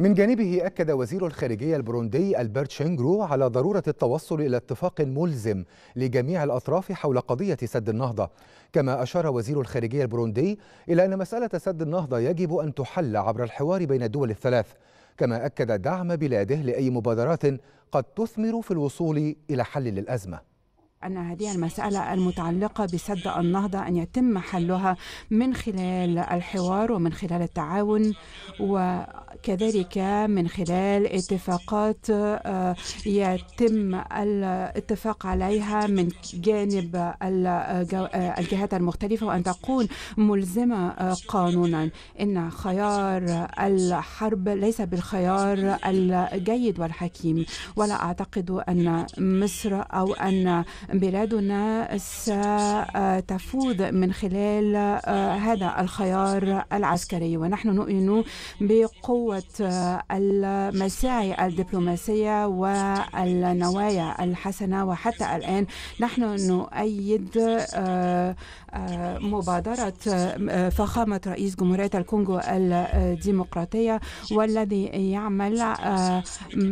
من جانبه أكد وزير الخارجية البروندي ألبرت شينجرو على ضرورة التوصل إلى اتفاق ملزم لجميع الأطراف حول قضية سد النهضة كما أشار وزير الخارجية البروندي إلى أن مسألة سد النهضة يجب أن تحل عبر الحوار بين الدول الثلاث كما أكد دعم بلاده لأي مبادرات قد تثمر في الوصول إلى حل للأزمة أن هذه المسألة المتعلقة بسد النهضة أن يتم حلها من خلال الحوار ومن خلال التعاون وكذلك من خلال اتفاقات آه، يتم الاتفاق عليها من جانب آه، الجهات المختلفة وأن تكون ملزمة آه، قانونا إن خيار الحرب ليس بالخيار الجيد والحكيم ولا أعتقد أن مصر أو أن بلادنا ستفوز من خلال آه، هذا الخيار العسكري ونحن نؤمن بقوة آه، المساعي الدبلوماسية والنوايا الحسنة وحتى الآن نحن نؤيد آه، مبادرة فخامة رئيس جمهورية الكونغو الديمقراطية والذي يعمل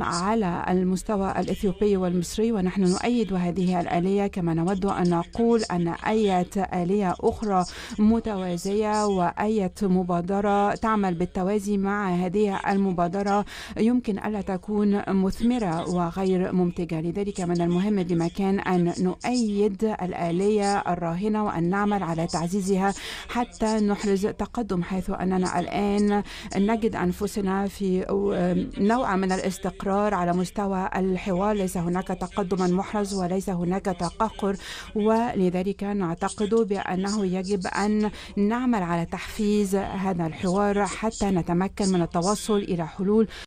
على المستوى الإثيوبي والمصري ونحن نؤيد هذه الآلية الآلية كما نود أن نقول أن أي آلية أخرى متوازية وأي مبادرة تعمل بالتوازي مع هذه المبادرة يمكن ألا تكون مثمرة وغير منتجة لذلك من المهم بمكان أن نؤيد الآلية الراهنة وأن نعمل على تعزيزها حتى نحرز تقدم حيث أننا الآن نجد أنفسنا في نوع من الاستقرار على مستوى الحوار ليس هناك تقدم محرز وليس هناك وتقهقر ولذلك نعتقد بأنه يجب أن نعمل على تحفيز هذا الحوار حتى نتمكن من التوصل إلى حلول